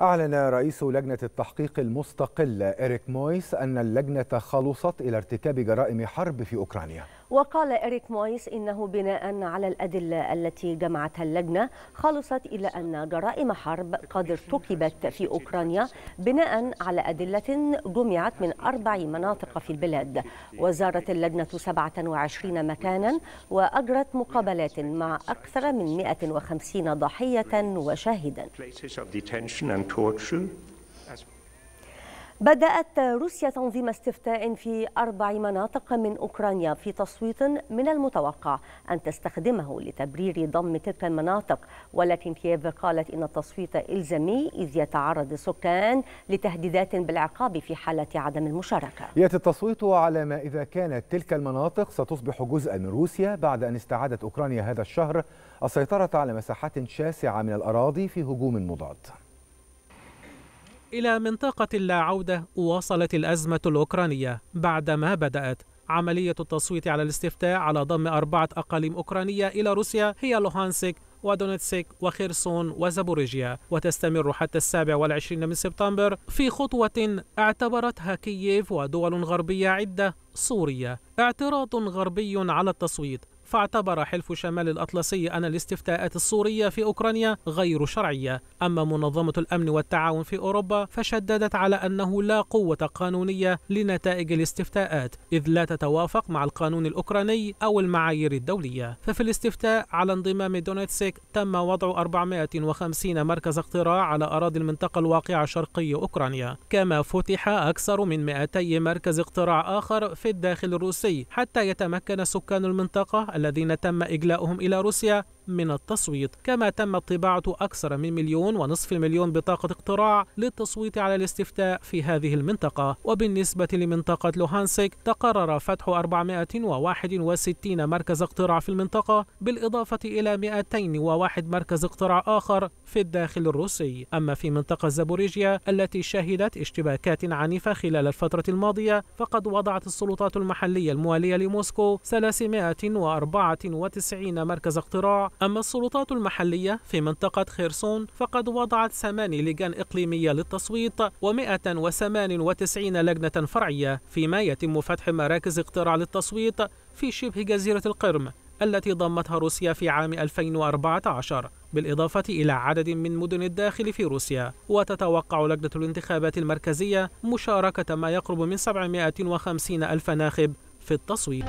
أعلن رئيس لجنة التحقيق المستقلة إريك مويس أن اللجنة خلصت إلى ارتكاب جرائم حرب في أوكرانيا وقال إريك مويس إنه بناء على الأدلة التي جمعتها اللجنة خلصت إلى أن جرائم حرب قد ارتكبت في أوكرانيا بناء على أدلة جمعت من أربع مناطق في البلاد وزارت اللجنة 27 مكانا وأجرت مقابلات مع أكثر من 150 ضحية وشاهدا بدأت روسيا تنظيم استفتاء في أربع مناطق من أوكرانيا في تصويت من المتوقع أن تستخدمه لتبرير ضم تلك المناطق ولكن كييف قالت إن التصويت إلزامي إذ يتعرض السكان لتهديدات بالعقاب في حالة عدم المشاركة يأتي التصويت على ما إذا كانت تلك المناطق ستصبح جزءا من روسيا بعد أن استعادت أوكرانيا هذا الشهر السيطرة على مساحات شاسعة من الأراضي في هجوم مضاد إلى منطقة لا عودة واصلت الأزمة الأوكرانية بعدما بدأت عملية التصويت على الاستفتاء على ضم أربعة أقاليم أوكرانية إلى روسيا هي لوهانسك ودونتسك وخيرسون وزابوريجيا وتستمر حتى السابع والعشرين من سبتمبر في خطوة اعتبرتها كييف ودول غربية عدة صورية اعتراض غربي على التصويت فاعتبر حلف شمال الأطلسي أن الاستفتاءات الصورية في أوكرانيا غير شرعية أما منظمة الأمن والتعاون في أوروبا فشددت على أنه لا قوة قانونية لنتائج الاستفتاءات إذ لا تتوافق مع القانون الأوكراني أو المعايير الدولية ففي الاستفتاء على انضمام دونيتسك تم وضع 450 مركز اقتراع على أراضي المنطقة الواقعة شرقي أوكرانيا كما فتح أكثر من 200 مركز اقتراع آخر في الداخل الروسي حتى يتمكن سكان المنطقة الذين تم إجلاؤهم إلى روسيا من التصويت كما تم طباعة أكثر من مليون ونصف المليون بطاقة اقتراع للتصويت على الاستفتاء في هذه المنطقة وبالنسبة لمنطقة لوهانسك تقرر فتح 461 مركز اقتراع في المنطقة بالإضافة إلى 201 مركز اقتراع آخر في الداخل الروسي أما في منطقة زابوريجيا التي شهدت اشتباكات عنيفة خلال الفترة الماضية فقد وضعت السلطات المحلية الموالية لموسكو 394 مركز اقتراع أما السلطات المحلية في منطقة خيرسون فقد وضعت ثماني لجان إقليمية للتصويت و198 لجنة فرعية فيما يتم فتح مراكز اقتراع للتصويت في شبه جزيرة القرم التي ضمتها روسيا في عام 2014 بالإضافة إلى عدد من مدن الداخل في روسيا وتتوقع لجنة الانتخابات المركزية مشاركة ما يقرب من 750 ألف ناخب في التصويت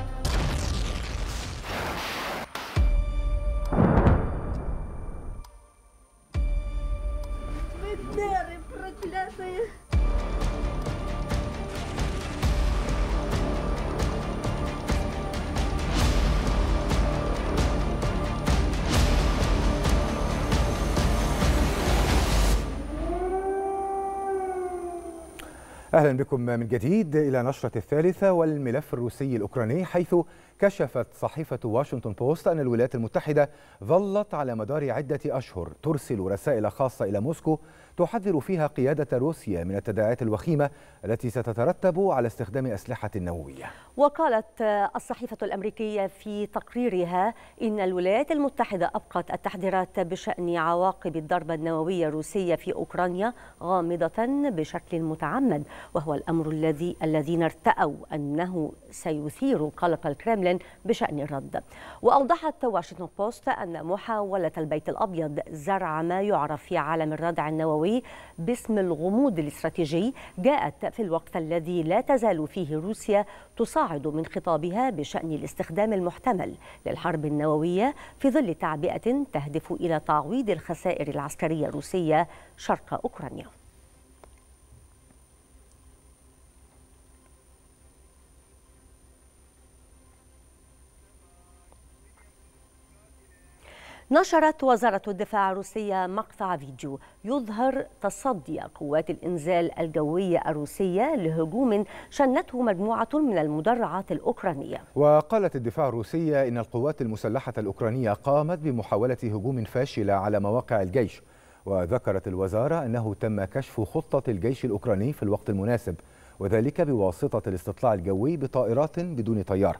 أهلا بكم من جديد إلى نشرة الثالثة والملف الروسي الأوكراني حيث كشفت صحيفة واشنطن بوست أن الولايات المتحدة ظلت على مدار عدة أشهر ترسل رسائل خاصة إلى موسكو تحذر فيها قيادة روسيا من التداعيات الوخيمة التي ستترتب على استخدام أسلحة نووية وقالت الصحيفة الأمريكية في تقريرها إن الولايات المتحدة أبقت التحذيرات بشأن عواقب الضربة النووية الروسية في أوكرانيا غامضة بشكل متعمد وهو الأمر الذي الذين ارتأوا أنه سيثير قلق الكرملين بشأن الرد وأوضحت واشنطن بوست أن محاولة البيت الأبيض زرع ما يعرف في عالم الردع النووي باسم الغموض الاستراتيجي جاءت في الوقت الذي لا تزال فيه روسيا تصاعد من خطابها بشأن الاستخدام المحتمل للحرب النووية في ظل تعبئة تهدف إلى تعويض الخسائر العسكرية الروسية شرق أوكرانيا نشرت وزارة الدفاع الروسية مقطع فيديو يظهر تصدي قوات الإنزال الجوية الروسية لهجوم شنته مجموعة من المدرعات الأوكرانية وقالت الدفاع الروسية إن القوات المسلحة الأوكرانية قامت بمحاولة هجوم فاشلة على مواقع الجيش وذكرت الوزارة أنه تم كشف خطة الجيش الأوكراني في الوقت المناسب وذلك بواسطة الاستطلاع الجوي بطائرات بدون طيار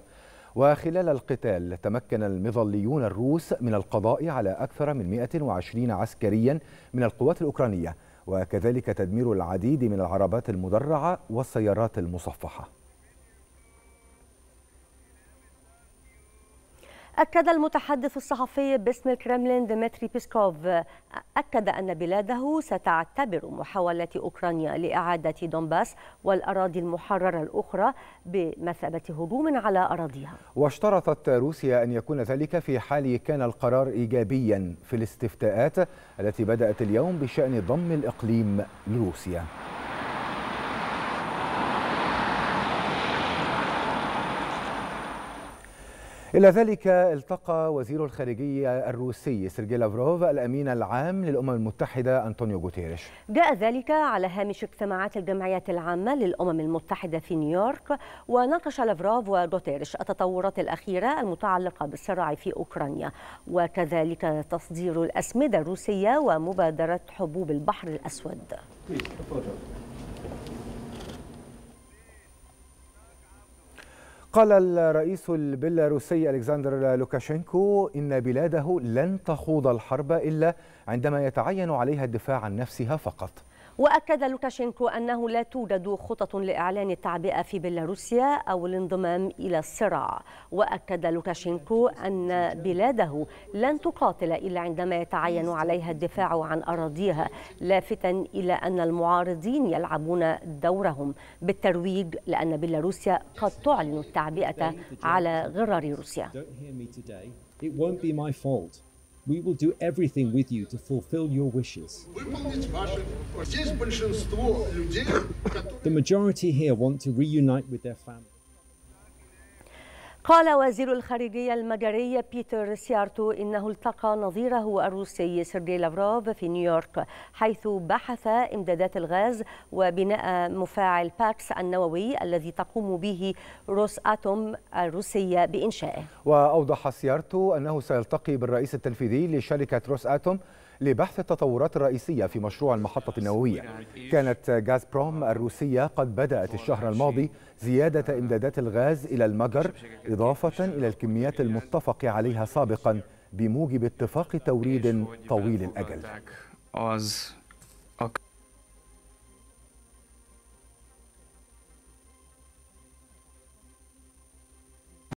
وخلال القتال تمكن المظليون الروس من القضاء على أكثر من 120 عسكريا من القوات الأوكرانية وكذلك تدمير العديد من العربات المدرعة والسيارات المصفحة أكد المتحدث الصحفي باسم الكرملين ديمتري بيسكوف أكد أن بلاده ستعتبر محاولات أوكرانيا لإعادة دونباس والأراضي المحررة الأخرى بمثابة هجوم على أراضيها واشترطت روسيا أن يكون ذلك في حال كان القرار إيجابيا في الاستفتاءات التي بدأت اليوم بشأن ضم الإقليم لروسيا إلى ذلك التقى وزير الخارجية الروسي سيرجي لافروف الأمين العام للأمم المتحدة أنطونيو غوتيريش جاء ذلك على هامش اجتماعات الجمعيات العامة للأمم المتحدة في نيويورك وناقش لافروف وغوتيريش التطورات الأخيرة المتعلقة بالصراع في أوكرانيا وكذلك تصدير الأسمدة الروسية ومبادرة حبوب البحر الأسود قال الرئيس البيلاروسي ألكسندر لوكاشينكو إن بلاده لن تخوض الحرب إلا عندما يتعين عليها الدفاع عن نفسها فقط وأكد لوكاشينكو أنه لا توجد خطط لإعلان التعبئة في بيلاروسيا أو الانضمام إلى الصراع وأكد لوكاشينكو أن بلاده لن تقاتل إلا عندما يتعين عليها الدفاع عن أراضيها لافتا إلى أن المعارضين يلعبون دورهم بالترويج لأن بيلاروسيا قد تعلن التعبئة على غرار روسيا We will do everything with you to fulfill your wishes. The majority here want to reunite with their families. قال وزير الخارجية المجري بيتر سيارتو إنه التقى نظيره الروسي سيرجي لافروف في نيويورك حيث بحث إمدادات الغاز وبناء مفاعل باكس النووي الذي تقوم به روس آتوم الروسية بإنشائه وأوضح سيارتو أنه سيلتقي بالرئيس التنفيذي لشركة روس آتوم لبحث التطورات الرئيسية في مشروع المحطة النووية كانت غاز بروم الروسية قد بدأت الشهر الماضي زيادة إمدادات الغاز إلى المجر إضافة إلى الكميات المتفق عليها سابقا بموجب اتفاق توريد طويل الأجل